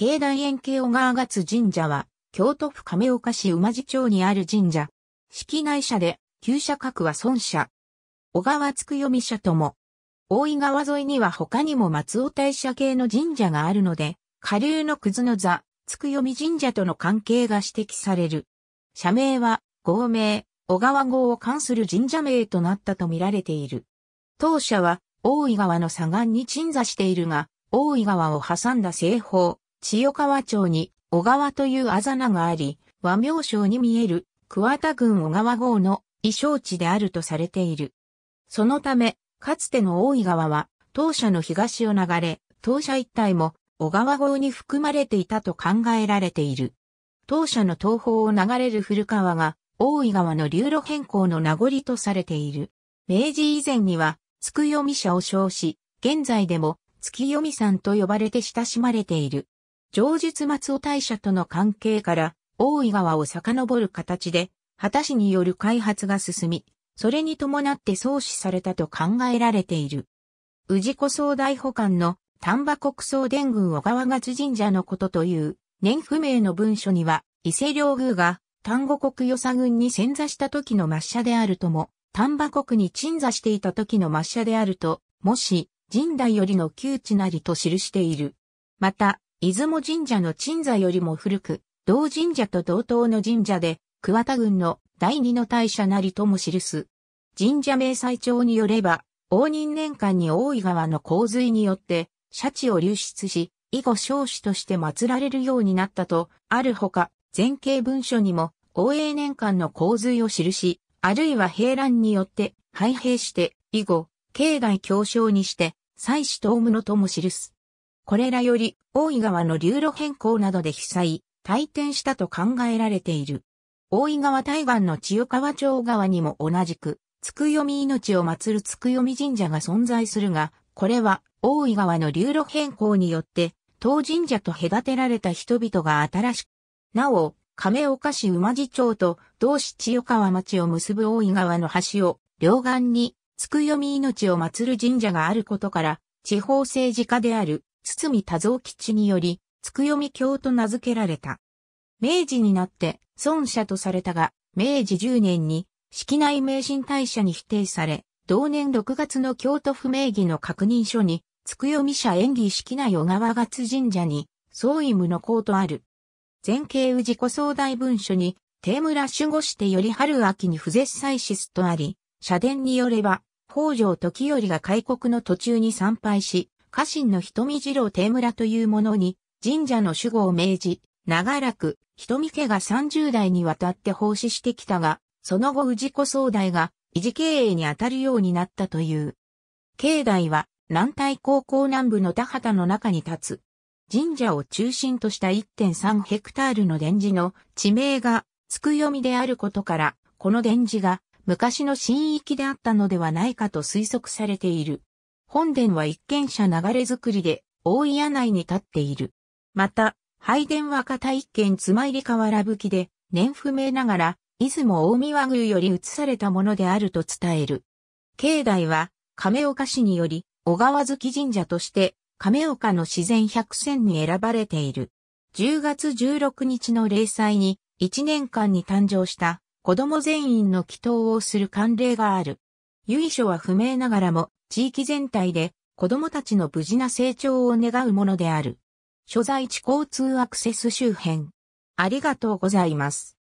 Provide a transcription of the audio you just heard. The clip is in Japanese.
境内円形小川月神社は、京都府亀岡市馬路町にある神社。式内社で、旧社格は孫社。小川つくよみ社とも。大井川沿いには他にも松尾大社系の神社があるので、下流のくずの座、つくよみ神社との関係が指摘される。社名は、合名、小川号を関する神社名となったと見られている。当社は、大井川の左岸に鎮座しているが、大井川を挟んだ西方、千代川町に小川というあざ名があり、和名称に見える桑田郡小川郷の衣装地であるとされている。そのため、かつての大井川は、当社の東を流れ、当社一帯も小川郷に含まれていたと考えられている。当社の東方を流れる古川が、大井川の流路変更の名残とされている。明治以前には、月読み者を称し、現在でも月読みんと呼ばれて親しまれている。上述松尾大社との関係から、大井川を遡る形で、畑氏による開発が進み、それに伴って創始されたと考えられている。宇治湖総大保管の丹波国総伝軍小川勝神社のことという年不明の文書には伊勢領宮が丹後国与佐軍に潜座した時の抹茶であるとも、丹波国に鎮座していた時の抹茶であると、もし神代よりの窮地なりと記している。また、出雲神社の鎮座よりも古く、同神社と同等の神社で、桑田郡の第二の大社なりとも記す。神社明細帳によれば、応仁年間に大井川の洪水によって、社地を流出し、以後少子として祀られるようになったと、あるほか、前景文書にも、応永年間の洪水を記し、あるいは平乱によって、廃兵して、以後、境外強将にして、祭祀東務のとも記す。これらより、大井川の流路変更などで被災、退転したと考えられている。大井川対岸の千代川町川にも同じく、つくよみ命を祀るつくよみ神社が存在するが、これは大井川の流路変更によって、当神社と隔てられた人々が新しく、なお、亀岡市馬路町と同市千代川町を結ぶ大井川の橋を両岸に、つくよみ命を祀る神社があることから、地方政治家である堤多蔵吉により、つくよみ教と名付けられた。明治になって孫社とされたが、明治10年に、式内名神大社に否定され、同年6月の京都府名義の確認書に、つくよみ社演技式内小川勝神社に、総意無の功とある。前景氏子総大文書に、テームラッシしてより春秋に不絶祭司とあり、社殿によれば、北条時頼が開国の途中に参拝し、家臣の瞳次郎手村というものに神社の守護を命じ、長らく瞳家が30代にわたって奉仕してきたが、その後氏子総代が維持経営に当たるようになったという。境内は南太高校南部の田畑の中に立つ。神社を中心とした1.3ヘクタールの電磁の地名がつく読みであることから、この電磁が昔の神域であったのではないかと推測されている。本殿は一軒舎流れ作りで、大井内に立っている。また、拝殿は片一軒妻入り河原吹きで、年不明ながら、出雲大宮宮より移されたものであると伝える。境内は、亀岡市により、小川月神社として、亀岡の自然百選に選ばれている。10月16日の例祭に、1年間に誕生した子供全員の祈祷をする慣例がある。由緒は不明ながらも、地域全体で子供たちの無事な成長を願うものである。所在地交通アクセス周辺。ありがとうございます。